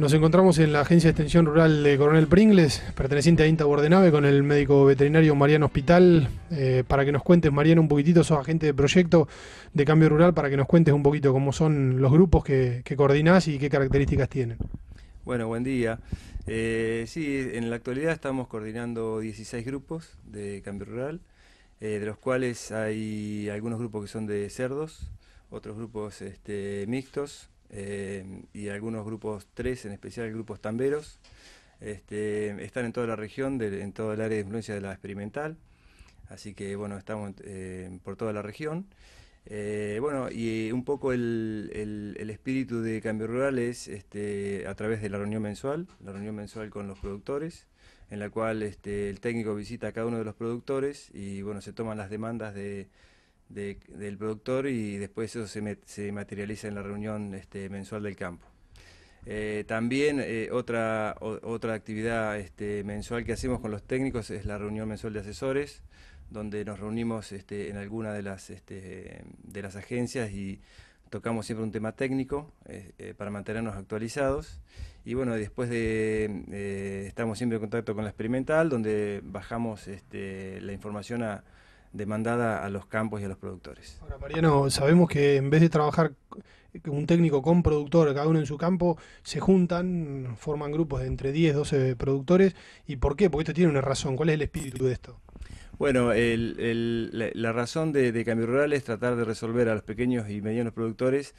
Nos encontramos en la Agencia de Extensión Rural de Coronel Pringles, perteneciente a INTA Bordenave, con el médico veterinario Mariano Hospital. Eh, para que nos cuentes, Mariano, un poquitito, sos agente de proyecto de cambio rural, para que nos cuentes un poquito cómo son los grupos que, que coordinás y qué características tienen. Bueno, buen día. Eh, sí, en la actualidad estamos coordinando 16 grupos de cambio rural, eh, de los cuales hay algunos grupos que son de cerdos, otros grupos este, mixtos, eh, y algunos grupos, tres en especial, grupos tamberos. Este, están en toda la región, en todo el área de influencia de la experimental. Así que bueno, estamos eh, por toda la región. Eh, bueno, y un poco el, el, espíritu de Cambio Rural es este, a través de la reunión mensual, la reunión mensual con los productores, en la cual este, el técnico visita a cada uno de los productores y bueno, se toman las demandas de, del productor y después eso se, materializa en la reunión este, mensual del campo. Eh, también eh, otra, otra actividad este, mensual que hacemos con los técnicos es la reunión mensual de asesores, donde nos reunimos este, en alguna de las, este, de las agencias y tocamos siempre un tema técnico eh, para mantenernos actualizados. Y bueno, después de, estamos siempre en contacto con la experimental, donde bajamos la información a, demandada a los campos y a los productores. Ahora, Mariano, sabemos que en vez de trabajar un técnico con productor, cada uno en su campo, se juntan, forman grupos de entre 10, 12 productores. ¿Y por qué? Porque esto tiene una razón. ¿Cuál es el espíritu de esto? Bueno, la, razón de, de Cambio Rural es tratar de resolver a los pequeños y medianos productores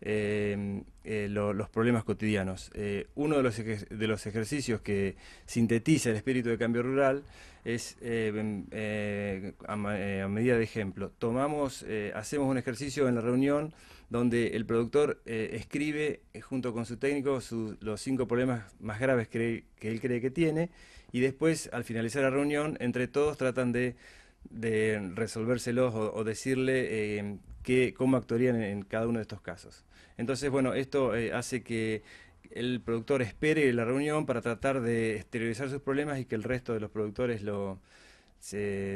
Em, eh, los problemas cotidianos. Eh, uno de los, de los ejercicios que sintetiza el espíritu de cambio rural es, em, em, eh, a, medida de ejemplo, tomamos, hacemos un ejercicio en la reunión donde el productor escribe junto con su técnico los cinco problemas más graves que, él cree que tiene y después, al finalizar la reunión, entre todos tratan de resolvérselos o, decirle que, cómo actuarían en, cada uno de estos casos. Entonces, bueno, esto eh, hace que el productor espere la reunión para tratar de exteriorizar sus problemas y que el resto de los productores lo,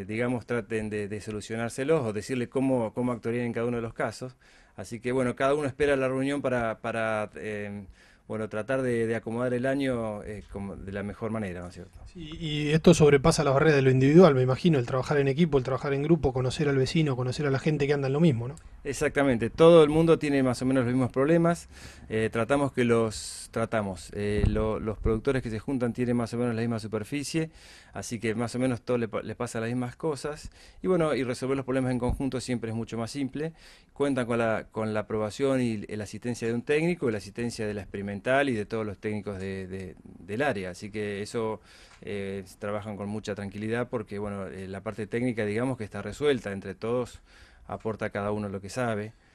digamos, traten de, de, solucionárselos o decirle cómo, cómo actuarían en cada uno de los casos. Así que, bueno, cada uno espera la reunión para... para eh, bueno, tratar de, acomodar el año eh, de la mejor manera, ¿no es cierto? y esto sobrepasa las barreras de lo individual, me imagino, el trabajar en equipo, el trabajar en grupo, conocer al vecino, conocer a la gente que anda en lo mismo, ¿no? Exactamente, todo el mundo tiene más o menos los mismos problemas, eh, tratamos que los tratamos, eh, los productores que se juntan tienen más o menos la misma superficie, así que más o menos todo le, les pasa las mismas cosas, y bueno, y resolver los problemas en conjunto siempre es mucho más simple, cuentan con la, con la aprobación y la asistencia de un técnico y la asistencia de la experimentación y de todos los técnicos del área. Así que eso eh, trabajan con mucha tranquilidad porque bueno, eh, la parte técnica digamos que está resuelta entre todos, aporta cada uno lo que sabe.